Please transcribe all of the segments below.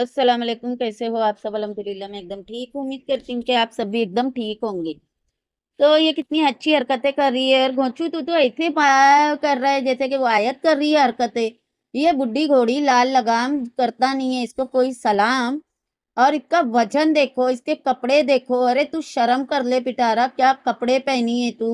अस्सलाम वालेकुम कैसे हो आप सब अलहमदिल्ला मैं एकदम ठीक हूँ उम्मीद करती हूँ कि आप सब भी एकदम ठीक होंगे तो ये कितनी अच्छी हरकतें कर रही है घोचू तू तो ऐसे कर रहा है जैसे कि वो आयत कर रही है हरकतें ये बुढ़ी घोड़ी लाल लगाम करता नहीं है इसको कोई सलाम और इसका वजन देखो इसके कपड़े देखो अरे तू शर्म कर ले पिटारा क्या कपड़े पहनी है तू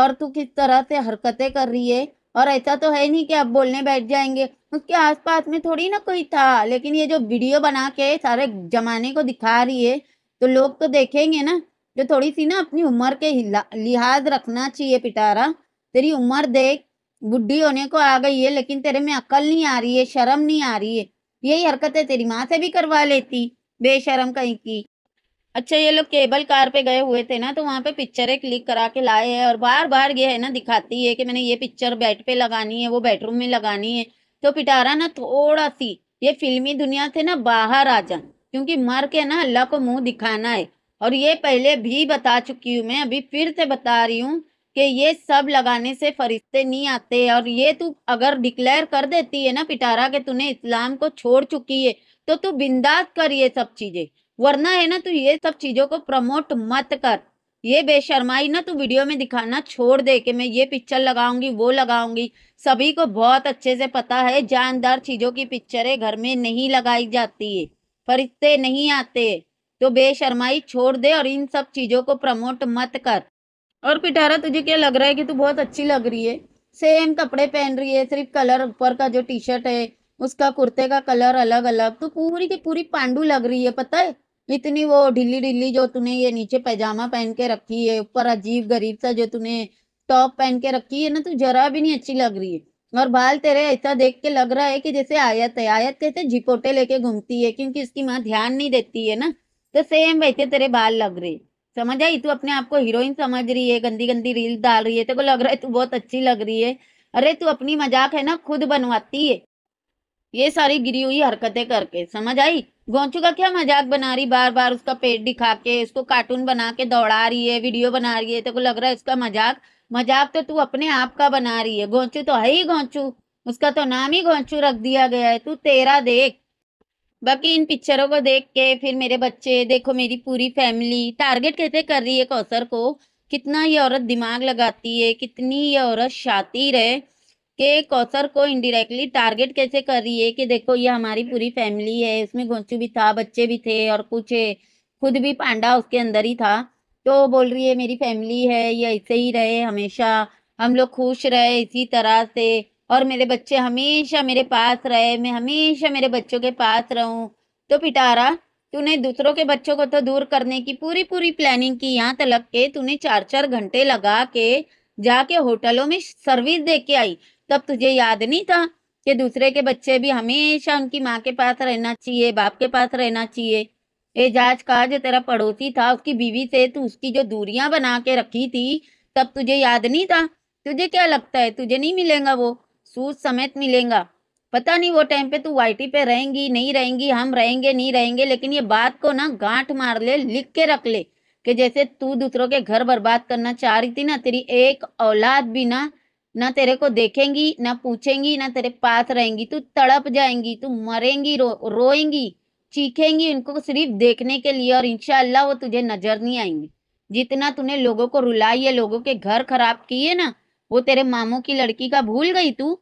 और तू किस तरह से हरकतें कर रही है और ऐसा तो है नहीं कि आप बोलने बैठ जाएंगे उसके आसपास में थोड़ी ना कोई था लेकिन ये जो वीडियो बना के सारे जमाने को दिखा रही है तो लोग तो देखेंगे ना जो थोड़ी सी ना अपनी उम्र के लिहाज रखना चाहिए पिटारा तेरी उम्र देख बुढ़ी होने को आ गई है लेकिन तेरे में अकल नहीं आ रही है शर्म नहीं आ रही है यही हरकतें तेरी माँ से भी करवा लेती बेशरम कहीं की अच्छा ये लोग केबल कार पे गए हुए थे ना तो वहाँ पे पिक्चरें क्लिक करा के लाए हैं और बार बार ये है ना दिखाती है कि मैंने ये पिक्चर बेड पे लगानी है वो बेडरूम में लगानी है तो पिटारा ना थोड़ा सी ये फिल्मी दुनिया से ना बाहर आ जा क्योंकि मर के ना अल्लाह को मुंह दिखाना है और ये पहले भी बता चुकी हूँ मैं अभी फिर से बता रही हूँ कि ये सब लगाने से फरिश्ते नहीं आते और ये तू अगर डिक्लेयर कर देती है ना पिटारा के तूने इस्लाम को छोड़ चुकी है तो तू बिंदास कर ये सब चीज़ें वरना है ना तू ये सब चीजों को प्रमोट मत कर ये बेशरमाई ना तू वीडियो में दिखाना छोड़ दे कि मैं ये पिक्चर लगाऊंगी वो लगाऊंगी सभी को बहुत अच्छे से पता है जानदार चीज़ों की पिक्चरें घर में नहीं लगाई जाती है फरिश्ते नहीं आते तो बेशरमाई छोड़ दे और इन सब चीज़ों को प्रमोट मत कर और पिटारा तुझे क्या लग रहा है कि तू बहुत अच्छी लग रही है सेम कपड़े पहन रही है सिर्फ कलर ऊपर का जो टी शर्ट है उसका कुर्ते का कलर अलग अलग तो पूरी की पूरी पांडू लग रही है पता है इतनी वो ढीली ढीली जो तूने ये नीचे पैजामा पहन के रखी है ऊपर अजीब गरीब सा जो तूने टॉप पहन के रखी है ना तू तो जरा भी नहीं अच्छी लग रही है और बाल तेरे ऐसा देख के लग रहा है कि जैसे आयत है आयत कैसे झिपोटे लेके घूमती है क्योंकि इसकी माँ ध्यान नहीं देती है ना तो सेम वैसे तेरे बाल लग रहे समझ आई तू अपने आप को हीरोइन समझ रही है गंदी गंदी रील डाल रही है तेरे को लग रहा है तू बहुत अच्छी लग रही है अरे तू अपनी मजाक है ना खुद बनवाती है ये सारी गिरी हुई हरकतें करके समझ आई गोंचू का क्या मजाक बना रही बार बार उसका पेट दिखा के इसको कार्टून बना के दौड़ा रही है वीडियो बना रही है तेको लग रहा है इसका मजाक मजाक तो तू अपने आप का बना रही है गोंचू तो है ही गोंचू उसका तो नाम ही गोंचू रख दिया गया है तू तेरा देख बाकी इन पिक्चरों को देख के फिर मेरे बच्चे देखो मेरी पूरी फैमिली टारगेट कैसे कर रही है कौसर को कितना ये औरत दिमाग लगाती है कितनी ये औरत शातिर है के कौसर को इनडिरेक्टली टारगेट कैसे कर रही है कि देखो ये हमारी पूरी फैमिली है उसमें घोंचू भी था बच्चे भी थे और कुछ खुद भी पांडा उसके अंदर ही था तो बोल रही है मेरी फैमिली है ये ऐसे ही रहे हमेशा हम लोग खुश रहे इसी तरह से और मेरे बच्चे हमेशा मेरे पास रहे मैं हमेशा मेरे बच्चों के पास रहूं तो पिटारा तूने दूसरों के बच्चों को तो दूर करने की पूरी पूरी प्लानिंग की यहाँ तक के तूने चार चार घंटे लगा के जाके होटलों में सर्विस दे के आई तब तुझे याद नहीं था कि दूसरे के बच्चे भी हमेशा उनकी माँ के पास रहना चाहिए बाप के पास रहना चाहिए एजाज का जो तेरा पड़ोसी था उसकी बीवी से तू उसकी जो दूरियां बना के रखी थी तब तुझे याद नहीं था तुझे क्या लगता है तुझे नहीं मिलेगा वो सूच समेत मिलेगा पता नहीं वो टाइम पे तू वाइटी पे रहेंगी नहीं रहेंगी हम रहेंगे नहीं रहेंगे लेकिन ये बात को ना गांठ मार ले लिख के रख ले कि जैसे तू दूसरों के घर बर्बाद करना चाह रही थी ना तेरी एक औलाद भी ना ना तेरे को देखेंगी ना पूछेंगी ना तेरे पास रहेंगी तू तड़प जाएंगी तू मरेंगी रो रोएंगी चीखेंगी उनको सिर्फ देखने के लिए और इनशाला वो तुझे नजर नहीं आएंगे जितना तूने लोगों को रुलाई है लोगों के घर खराब किए ना वो तेरे मामों की लड़की का भूल गई तू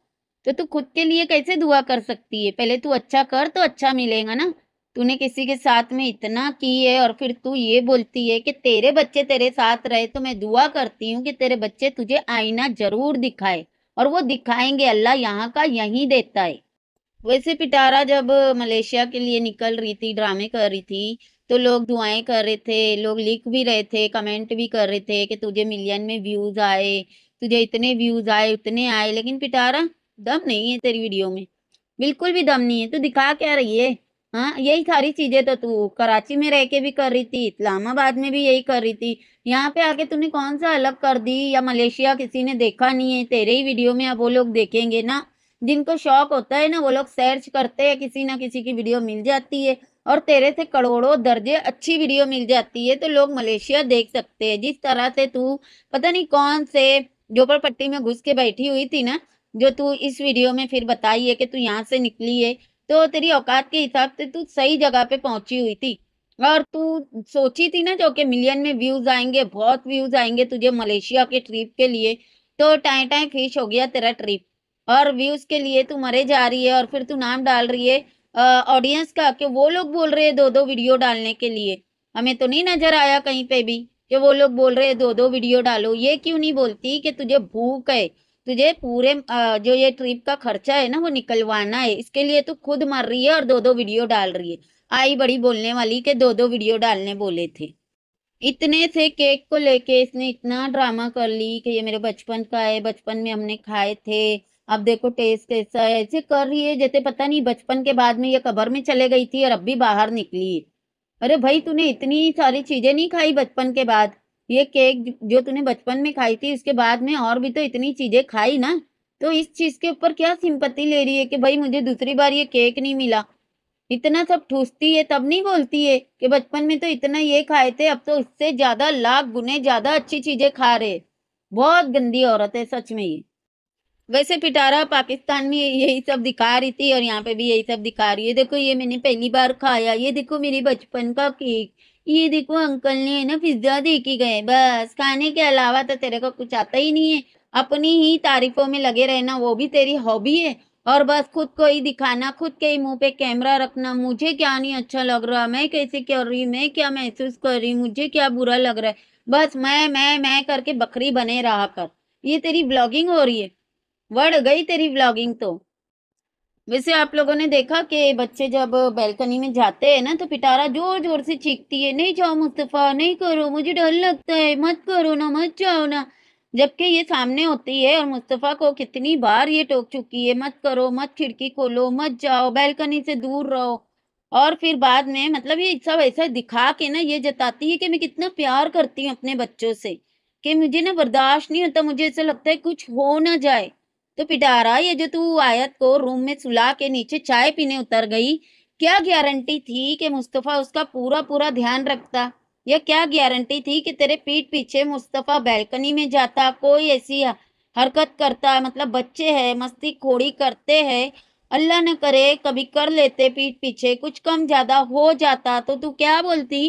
तो तू खुद के लिए कैसे दुआ कर सकती है पहले तू अच्छा कर तो अच्छा मिलेगा ना तूने किसी के साथ में इतना की है और फिर तू ये बोलती है कि तेरे बच्चे तेरे साथ रहे तो मैं दुआ करती हूँ कि तेरे बच्चे तुझे आईना जरूर दिखाए और वो दिखाएंगे अल्लाह यहाँ का यहीं देता है वैसे पिटारा जब मलेशिया के लिए निकल रही थी ड्रामे कर रही थी तो लोग दुआएं कर रहे थे लोग लिख भी रहे थे कमेंट भी कर रहे थे कि तुझे मिलियन में व्यूज आए तुझे इतने व्यूज आए उतने आए लेकिन पिटारा दम नहीं है तेरी वीडियो में बिल्कुल भी दम नहीं है तू दिखा क्या रही है हाँ यही सारी चीजें तो तू कराची में रह के भी कर रही थी इस्लामाबाद में भी यही कर रही थी यहाँ पे आके तूने कौन सा अलग कर दी या मलेशिया किसी ने देखा नहीं है तेरे ही वीडियो में अब वो लोग देखेंगे ना जिनको शौक होता है ना वो लोग सर्च करते हैं किसी ना किसी की वीडियो मिल जाती है और तेरे से करोड़ों दर्जे अच्छी वीडियो मिल जाती है तो लोग मलेशिया देख सकते हैं जिस तरह से तू पता नहीं कौन से झोपड़पट्टी में घुस के बैठी हुई थी ना जो तू इस वीडियो में फिर बताई है कि तू यहाँ से निकली है तो तेरी औकात के हिसाब से तू सही जगह पे पहुंची हुई थी और तू सोची थी ना जो कि मिलियन में व्यूज आएंगे बहुत व्यूज आएंगे तुझे मलेशिया के ट्रिप के लिए तो टाइम टाइम फिश हो गया तेरा ट्रिप और व्यूज के लिए तू मरे जा रही है और फिर तू नाम डाल रही है ऑडियंस का कि वो लोग बोल रहे हैं दो दो वीडियो डालने के लिए हमें तो नहीं नजर आया कहीं पे भी कि वो लोग बोल रहे हैं दो दो वीडियो डालो ये क्यों नहीं बोलती कि तुझे भूख है तुझे तो पूरे जो ये ट्रिप का खर्चा है ना वो निकलवाना है इसके लिए तू तो खुद मर रही है और दो दो वीडियो डाल रही है आई बड़ी बोलने वाली के दो दो वीडियो डालने बोले थे इतने से केक को लेके इसने इतना ड्रामा कर ली कि ये मेरे बचपन का है बचपन में हमने खाए थे अब देखो टेस्ट कैसा है ऐसे कर रही है जैसे पता नहीं बचपन के बाद में ये कबर में चले गई थी और अब भी बाहर निकली अरे भाई तूने इतनी सारी चीजें नहीं खाई बचपन के बाद ये केक जो तूने बचपन में खाई थी उसके बाद में और भी तो इतनी चीज़ें खाई ना तो इस चीज़ के ऊपर क्या सिंपत्ति ले रही है कि भाई मुझे दूसरी बार ये केक नहीं मिला इतना सब ठूसती है तब नहीं बोलती है कि बचपन में तो इतना ये खाए थे अब तो उससे ज़्यादा लाख गुने ज़्यादा अच्छी चीज़ें खा रहे बहुत गंदी औरत है सच में ये वैसे पिटारा पाकिस्तान में यही सब दिखा रही थी और यहाँ पे भी यही सब दिखा रही है देखो ये मैंने पहली बार खाया ये देखो मेरे बचपन का केक ये देखो अंकल ने है ना पिज्जा दे के गए बस खाने के अलावा तो तेरे को कुछ आता ही नहीं है अपनी ही तारीफों में लगे रहना वो भी तेरी हॉबी है और बस खुद को ही दिखाना खुद के ही मुंह पे कैमरा रखना मुझे क्या नहीं अच्छा लग रहा मैं कैसे कर रही मैं क्या महसूस कर रही मुझे क्या बुरा लग रहा है बस मैं मैं मैं करके बकरी बने रहा कर ये तेरी ब्लॉगिंग हो रही है बढ़ गई तेरी ब्लॉगिंग तो वैसे आप लोगों ने देखा कि बच्चे जब बेलकनी में जाते हैं ना तो पिटारा जोर जोर से चीखती है नहीं जाओ मुस्तफ़ा नहीं करो मुझे डर लगता है मत करो ना मत जाओ ना जबकि ये सामने होती है और मुस्तफ़ा को कितनी बार ये टोक चुकी है मत करो मत खिड़की खोलो मत जाओ बैलकनी से दूर रहो और फिर बाद में मतलब ये सब ऐसा दिखा के ना ये जताती है कि मैं कितना प्यार करती हूँ अपने बच्चों से कि मुझे ना बर्दाश्त नहीं होता मुझे ऐसा लगता है कुछ हो ना जाए तो पिटारा ये जो तू आयत को रूम में सुला के नीचे चाय पीने उतर गई क्या गारंटी थी कि मुस्तफ़ा उसका पूरा पूरा ध्यान रखता यह क्या गारंटी थी कि तेरे पीठ पीछे मुस्तफ़ा बैल्कनी में जाता कोई ऐसी हरकत करता मतलब बच्चे है मस्ती खोड़ी करते है अल्लाह न करे कभी कर लेते पीठ पीछे कुछ कम ज़्यादा हो जाता तो तू क्या बोलती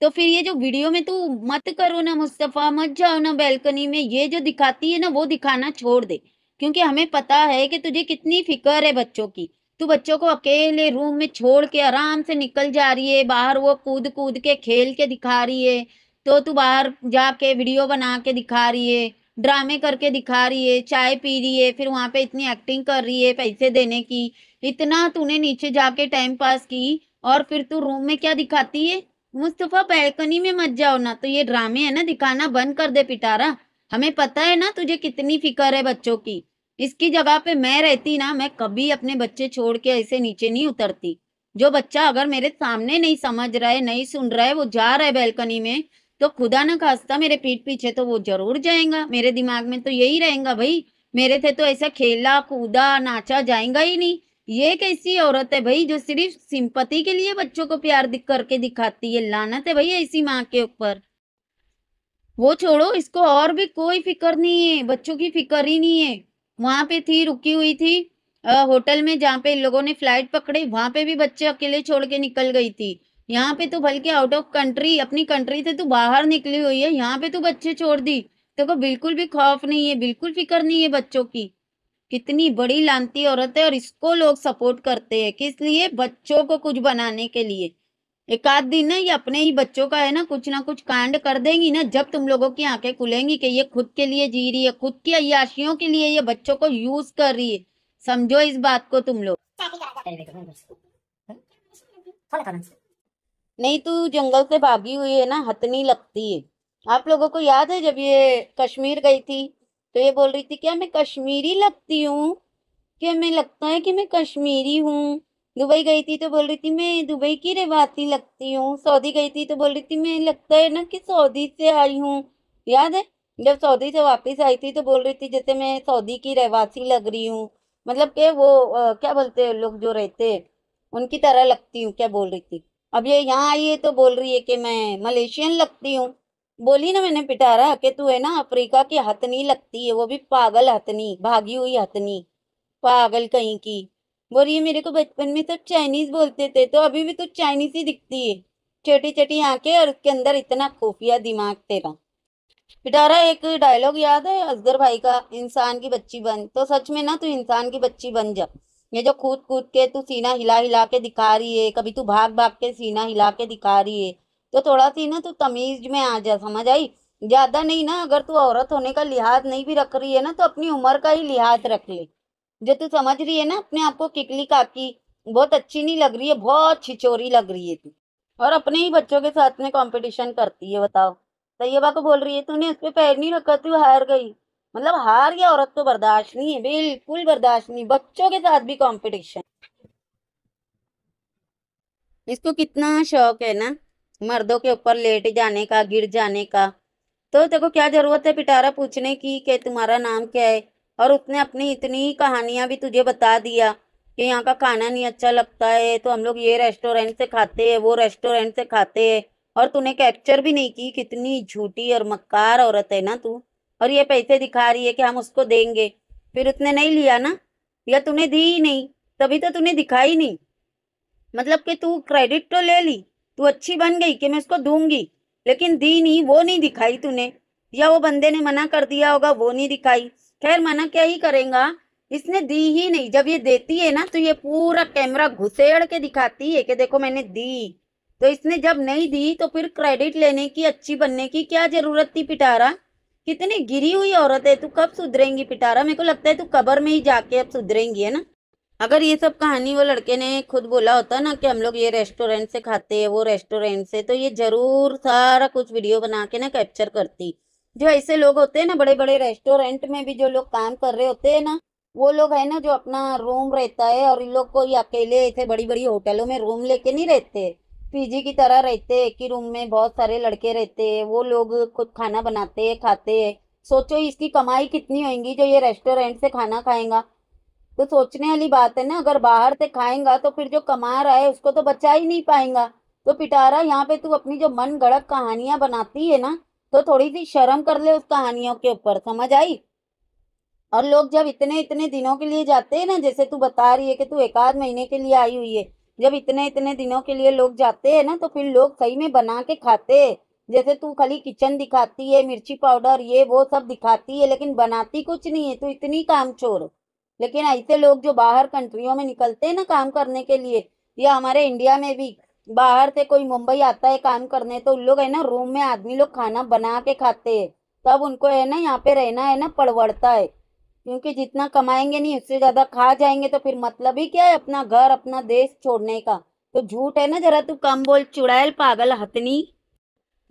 तो फिर ये जो वीडियो में तू मत करो ना मुस्तफ़ा मत जाओ ना बैल्कनी में ये जो दिखाती है ना वो दिखाना छोड़ दे क्योंकि हमें पता है कि तुझे कितनी फिक्र है बच्चों की तू बच्चों को अकेले रूम में छोड़ के आराम से निकल जा रही है बाहर वो कूद कूद के खेल के दिखा रही है तो तू बाहर जाके वीडियो बना के दिखा रही है ड्रामे करके दिखा रही है चाय पी रही है फिर वहाँ पे इतनी एक्टिंग कर रही है पैसे देने की इतना तूने नीचे जाके टाइम पास की और फिर तू रूम में क्या दिखाती है मुस्तफ़ा बैल्कनी में मत जाओ ना तो ये ड्रामे है ना दिखाना बंद कर दे पिटारा हमें पता है ना तुझे कितनी फिक्र है बच्चों की इसकी जगह पे मैं रहती ना मैं कभी अपने बच्चे छोड़ के ऐसे नीचे नहीं उतरती जो बच्चा अगर मेरे सामने नहीं समझ रहा है नहीं सुन रहा है वो जा रहा है बैल्कनी में तो खुदा ना खास्ता मेरे पीठ पीछे तो वो जरूर जाएगा मेरे दिमाग में तो यही रहेगा भाई मेरे थे तो ऐसा खेला कूदा नाचा जाएगा ही नहीं ये कैसी औरत है भाई जो सिर्फ सिंपति के लिए बच्चों को प्यार दिख करके दिखाती है लानत है भाई ऐसी माँ के ऊपर वो छोड़ो इसको और भी कोई फिक्र नहीं है बच्चों की फिक्र ही नहीं है वहाँ पे थी रुकी हुई थी आ, होटल में जहाँ पे लोगों ने फ्लाइट पकड़ी वहाँ पे भी बच्चे अकेले छोड़ के निकल गई थी यहाँ पे तो बल्कि आउट ऑफ कंट्री अपनी कंट्री से तू तो बाहर निकली हुई है यहाँ पे तू तो बच्चे छोड़ दी तेरे को बिल्कुल भी खौफ नहीं है बिल्कुल फिक्र नहीं है बच्चों की कितनी बड़ी लानती औरत है और इसको लोग सपोर्ट करते हैं किस लिए बच्चों को कुछ बनाने के लिए एक आध दिन ना ये अपने ही बच्चों का है ना कुछ ना कुछ कांड कर देंगी ना जब तुम लोगों की आंखें खुलेंगी कि ये खुद के लिए जी रही है खुद की अयाशियों के लिए ये बच्चों को यूज कर रही है समझो इस बात को तुम लोग नहीं तू तो जंगल से भागी हुई है ना हथनी लगती है आप लोगों को याद है जब ये कश्मीर गई थी तो ये बोल रही थी क्या मैं कश्मीरी लगती हूँ क्या मैं लगता है कि मैं कश्मीरी हूँ दुबई गई थी तो बोल रही थी मैं दुबई की रेवाती लगती हूँ सऊदी गई थी तो बोल रही थी मैं लगता है ना कि सऊदी से आई हूँ याद है जब सऊदी से वापस आई थी तो बोल रही थी जैसे मैं सऊदी की रहवासी लग रही हूँ मतलब के वो आ, क्या बोलते हैं लोग जो रहते हैं उनकी तरह लगती हूँ क्या बोल रही थी अब ये यहाँ आई है तो बोल रही है कि मैं मलेशियन लगती हूँ बोली ना मैंने पिटारा कि तू है ना अफ्रीका की हथनी लगती है वो भी पागल हथनी भागी हुई हथनी पागल कहीं की बोलिए मेरे को बचपन में सब चाइनीज बोलते थे तो अभी भी तो चाइनीज ही दिखती है छोटी छोटी आंखें और उसके अंदर इतना खुफिया दिमाग तेरा पिटारा एक डायलॉग याद है असगर भाई का इंसान की बच्ची बन तो सच में ना तू इंसान की बच्ची बन जा ये जो कूद कूद के तू सीना हिला हिला के दिखा रही है कभी तू भाग भाग के सीना हिला के दिखा रही है तो थोड़ा सी ना तू तमीज में आ जा समझ आई ज्यादा नहीं ना अगर तू औरत होने का लिहाज नहीं भी रख रही है ना तो अपनी उम्र का ही लिहाज रख ले जो तू समझ रही है ना अपने आप को किकली काकी बहुत अच्छी नहीं लग रही है बहुत छिचोरी लग रही है तू और अपने ही बच्चों के साथ में कंपटीशन करती है बताओ तैयबा को बोल रही है तूने उस पर पैर नहीं रखा तू हार गई मतलब हार या औरत तो बर्दाश्त नहीं है बिल्कुल बर्दाश्त नहीं बच्चों के साथ भी कॉम्पिटिशन इसको कितना शौक है ना मर्दों के ऊपर लेट जाने का गिर जाने का तो देखो क्या जरूरत है पिटारा पूछने की कि तुम्हारा नाम क्या है और उसने अपनी इतनी कहानियाँ भी तुझे बता दिया कि यहाँ का खाना नहीं अच्छा लगता है तो हम लोग ये रेस्टोरेंट से खाते हैं वो रेस्टोरेंट से खाते हैं और तूने कैप्चर भी नहीं की कितनी झूठी और मक्कार औरत है ना तू और ये पैसे दिखा रही है कि हम उसको देंगे फिर उसने नहीं लिया ना या तूने दी ही नहीं तभी तो तूने दिखाई नहीं मतलब कि तू क्रेडिट तो ले ली तू अच्छी बन गई कि मैं उसको दूंगी लेकिन दी नहीं वो नहीं दिखाई तूने या वो बंदे ने मना कर दिया होगा वो नहीं दिखाई खैर मना क्या ही करेगा इसने दी ही नहीं जब ये देती है ना तो ये पूरा कैमरा घुसेड़ के दिखाती है कि देखो मैंने दी तो इसने जब नहीं दी तो फिर क्रेडिट लेने की अच्छी बनने की क्या जरूरत थी पिटारा कितनी गिरी हुई औरत है तू कब सुधरेंगी पिटारा मेरे को लगता है तू कबर में ही जाके अब सुधरेंगी है ना अगर ये सब कहानी वो लड़के ने खुद बोला होता ना कि हम लोग ये रेस्टोरेंट से खाते हैं वो रेस्टोरेंट से तो ये जरूर सारा कुछ वीडियो बना के ना कैप्चर करती जो ऐसे लोग होते हैं ना बड़े बड़े रेस्टोरेंट में भी जो लोग काम कर रहे होते हैं ना वो लोग है ना जो अपना रूम रहता है और इन लोग को ये अकेले ऐसे बड़ी बड़ी होटलों में रूम लेके नहीं रहते पीजी की तरह रहते एक ही रूम में बहुत सारे लड़के रहते हैं वो लोग खुद खाना बनाते हैं खाते हैं सोचो इसकी कमाई कितनी होगी जो ये रेस्टोरेंट से खाना खाएगा तो सोचने वाली बात है ना अगर बाहर से खाएगा तो फिर जो कमा रहा है उसको तो बचा ही नहीं पाएगा तो पिटारा यहाँ पे तू अपनी जो मन गड़क कहानियां बनाती है ना तो थोड़ी सी शर्म कर ले उस कहानियों के ऊपर समझ आई और लोग जब इतने इतने दिनों के लिए जाते हैं ना जैसे तू बता रही है कि तू एक आध महीने के लिए आई हुई है जब इतने इतने दिनों के लिए लोग जाते हैं ना तो फिर लोग सही में बना के खाते है जैसे तू खाली किचन दिखाती है मिर्ची पाउडर ये वो सब दिखाती है लेकिन बनाती कुछ नहीं है तू इतनी काम चोर लेकिन ऐसे लोग जो बाहर कंट्रियों में निकलते हैं ना काम करने के लिए या हमारे इंडिया में भी बाहर से कोई मुंबई आता है काम करने तो उन लोग है ना रूम में आदमी लोग खाना बना के खाते है तब उनको है ना यहाँ पे रहना है ना पड़वड़ता है क्योंकि जितना कमाएंगे नहीं उससे ज़्यादा खा जाएंगे तो फिर मतलब ही क्या है अपना घर अपना देश छोड़ने का तो झूठ है ना जरा तू कम बोल चुड़ैल पागल हथनी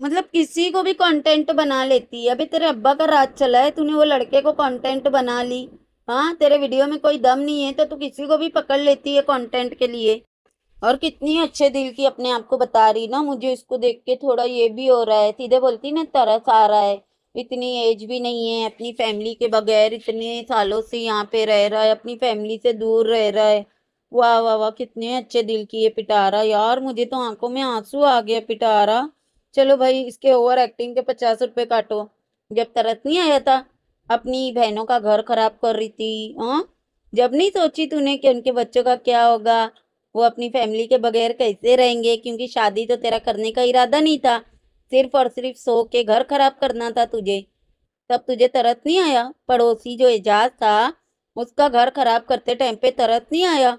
मतलब किसी को भी कंटेंट बना लेती है अभी तेरे अब्बा का राज चला है तूने वो लड़के को कंटेंट बना ली हाँ तेरे वीडियो में कोई दम नहीं है तो तू किसी को भी पकड़ लेती है कंटेंट के लिए और कितनी अच्छे दिल की अपने आप को बता रही ना मुझे इसको देख के थोड़ा ये भी हो रहा है सीधे बोलती ना तरस आ रहा है इतनी एज भी नहीं है अपनी फैमिली के बगैर इतने सालों से यहाँ पे रह रहा है अपनी फैमिली से दूर रह रहा है वाह वाह वाह कितने अच्छे दिल की ये पिटारा यार मुझे तो आंखों में आंसू आ गया पिटारा चलो भाई इसके ओवर एक्टिंग के पचास रुपये काटो जब तरस नहीं आया था अपनी बहनों का घर खराब कर रही थी हाँ जब नहीं सोची तूने कि उनके बच्चों का क्या होगा वो अपनी फैमिली के बगैर कैसे रहेंगे क्योंकि शादी तो तेरा करने का इरादा नहीं था सिर्फ और सिर्फ सो के घर खराब करना था तुझे तब तुझे तरस नहीं आया पड़ोसी जो एजाज था उसका घर खराब करते टाइम पे तरस नहीं आया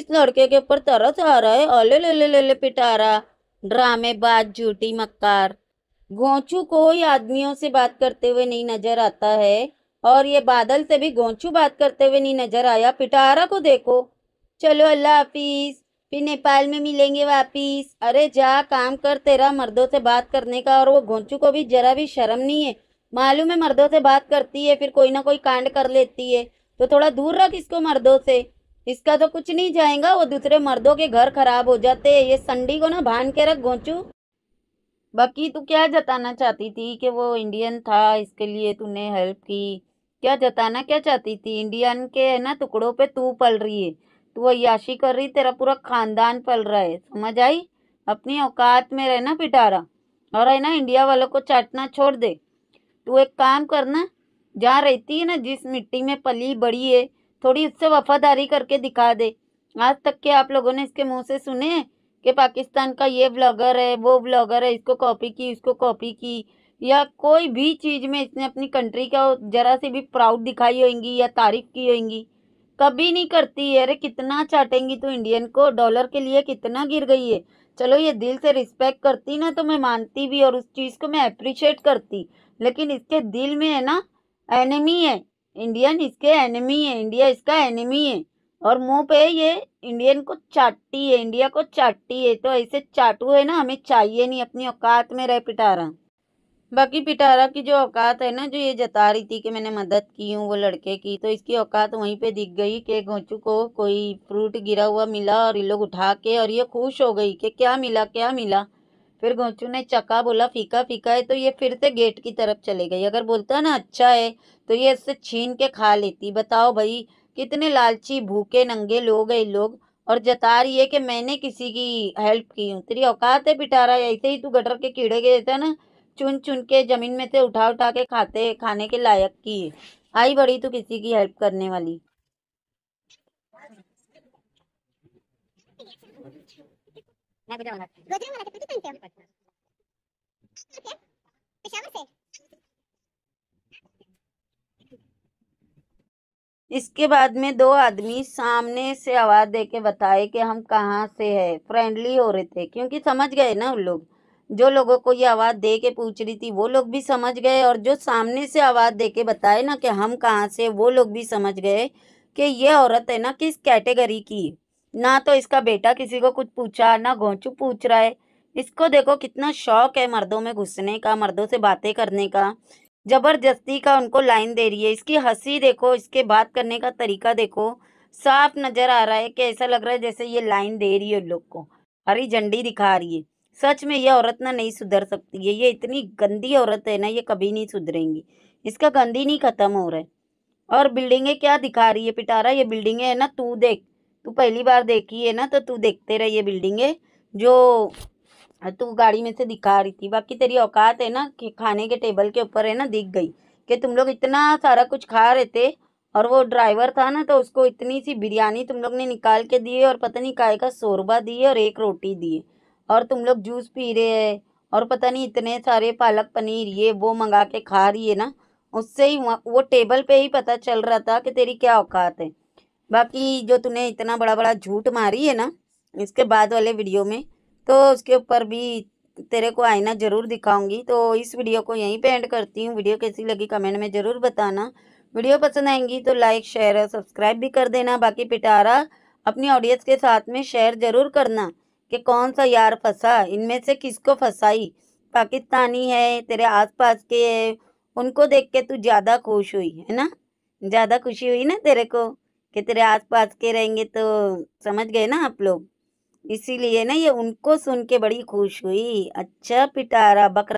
इस लड़के के ऊपर तरस आ रहा है ओले ले ले ले ले पिटारा ड्रामे बात झूठी मक्कार गोंचू कोई आदमियों से बात करते हुए नहीं नजर आता है और ये बादल से भी गोंचू बात करते हुए नहीं नजर आया पिटारा को देखो चलो अल्लाह हाफिज़ फिर नेपाल में मिलेंगे वापिस अरे जा काम कर तेरा मर्दों से बात करने का और वो घोंचू को भी जरा भी शर्म नहीं है मालूम है मर्दों से बात करती है फिर कोई ना कोई कांड कर लेती है तो थोड़ा दूर रख इसको मर्दों से इसका तो कुछ नहीं जाएगा वो दूसरे मर्दों के घर खराब हो जाते हैं ये संडी को ना भान के रख घोंचू बाकी तू क्या जताना चाहती थी कि वो इंडियन था इसके लिए तूने हेल्प की क्या जताना क्या चाहती थी इंडियन के है ना टुकड़ों पे तू पल रही है तू तो अयाशी कर रही तेरा पूरा खानदान पल रहा है समझ आई अपनी औकात में रहना पिटारा और है ना इंडिया वालों को चाटना छोड़ दे तू एक काम करना जहाँ रहती है ना जिस मिट्टी में पली बड़ी है थोड़ी उससे वफादारी करके दिखा दे आज तक के आप लोगों ने इसके मुंह से सुने कि पाकिस्तान का ये ब्लॉगर है वो ब्लॉगर है इसको कॉपी की इसको कॉपी की या कोई भी चीज़ में इसने अपनी कंट्री का ज़रा से भी प्राउड दिखाई होगी या तारीफ़ की होगी कभी नहीं करती है अरे कितना चाटेंगी तो इंडियन को डॉलर के लिए कितना गिर गई है चलो ये दिल से रिस्पेक्ट करती ना तो मैं मानती भी और उस चीज़ को मैं अप्रिशिएट करती लेकिन इसके दिल में है ना एनिमी है इंडियन इसके एनिमी है इंडिया इसका एनिमी है और मुंह पे ये इंडियन को चाटती है इंडिया को चाटती है तो ऐसे चाटू है ना हमें चाहिए नहीं अपनी औकात में रह पिटारा बाकी पिटारा की जो औकात है ना जो ये जता रही थी कि मैंने मदद की हूँ वो लड़के की तो इसकी औकात वहीं पे दिख गई कि घोंचू को कोई फ्रूट गिरा हुआ मिला और ये लोग उठा के और ये खुश हो गई कि क्या मिला क्या मिला फिर घोंचू ने चका बोला फीका फीका है तो ये फिर से गेट की तरफ चले गई अगर बोलता ना अच्छा है तो ये इससे छीन के खा लेती बताओ भाई कितने लालची भूखे नंगे लोग हैं लोग और जता रही है कि मैंने किसी की हेल्प की हूँ तेरी औकात है पिटारा ऐसे ही तू गटर के कीड़े के देता ना चुन चुन के ज़मीन में से उठा उठा के खाते खाने के लायक की आई बड़ी तो किसी की हेल्प करने वाली इसके बाद में दो आदमी सामने से आवाज़ दे के बताए कि हम कहाँ से हैं फ्रेंडली हो रहे थे क्योंकि समझ गए ना उन लोग जो लोगों को ये आवाज़ दे के पूछ रही थी वो लोग भी समझ गए और जो सामने से आवाज़ दे के बताए ना कि हम कहाँ से वो लोग भी समझ गए कि ये औरत है ना किस कैटेगरी की ना तो इसका बेटा किसी को कुछ पूछा ना घोंचू पूछ रहा है इसको देखो कितना शौक है मर्दों में घुसने का मर्दों से बातें करने का ज़बरदस्ती का उनको लाइन दे रही है इसकी हंसी देखो इसके बात करने का तरीका देखो साफ नज़र आ रहा है कि ऐसा लग रहा है जैसे ये लाइन दे रही है उन लोग को हरी झंडी दिखा रही है सच में ये औरत ना नहीं सुधर सकती है ये इतनी गंदी औरत है ना ये कभी नहीं सुधरेंगी इसका गंदी नहीं खत्म हो रहा है और बिल्डिंगें क्या दिखा रही है पिटारा ये बिल्डिंगे है ना तू देख तू पहली बार देखी है ना तो तू देखते रह ये बिल्डिंगे जो तू गाड़ी में से दिखा रही थी बाकी तेरी औकात है ना कि खाने के टेबल के ऊपर है ना दिख गई कि तुम लोग इतना सारा कुछ खा रहे थे और वो ड्राइवर था ना तो उसको इतनी सी बिरयानी तुम लोग ने निकाल के दिए और पता नहीं काय का शोरबा दिए और एक रोटी दिए और तुम लोग जूस पी रहे है और पता नहीं इतने सारे पालक पनीर ये वो मंगा के खा रही है ना उससे ही वो टेबल पे ही पता चल रहा था कि तेरी क्या औकात है बाकी जो तूने इतना बड़ा बड़ा झूठ मारी है ना इसके बाद वाले वीडियो में तो उसके ऊपर भी तेरे को आईना ज़रूर दिखाऊंगी तो इस वीडियो को यहीं पे एंड करती हूँ वीडियो कैसी लगी कमेंट में ज़रूर बताना वीडियो पसंद आएंगी तो लाइक शेयर और सब्सक्राइब भी कर देना बाकी पिटारा अपनी ऑडियंस के साथ में शेयर ज़रूर करना कि कौन सा यार फंसा इनमें से किसको फंसाई पाकिस्तानी है तेरे आसपास के है उनको देख के तू ज़्यादा खुश हुई है ना ज़्यादा खुशी हुई ना तेरे को कि तेरे आसपास के रहेंगे तो समझ गए ना आप लोग इसीलिए ना ये उनको सुन के बड़ी खुश हुई अच्छा पिटारा बकरा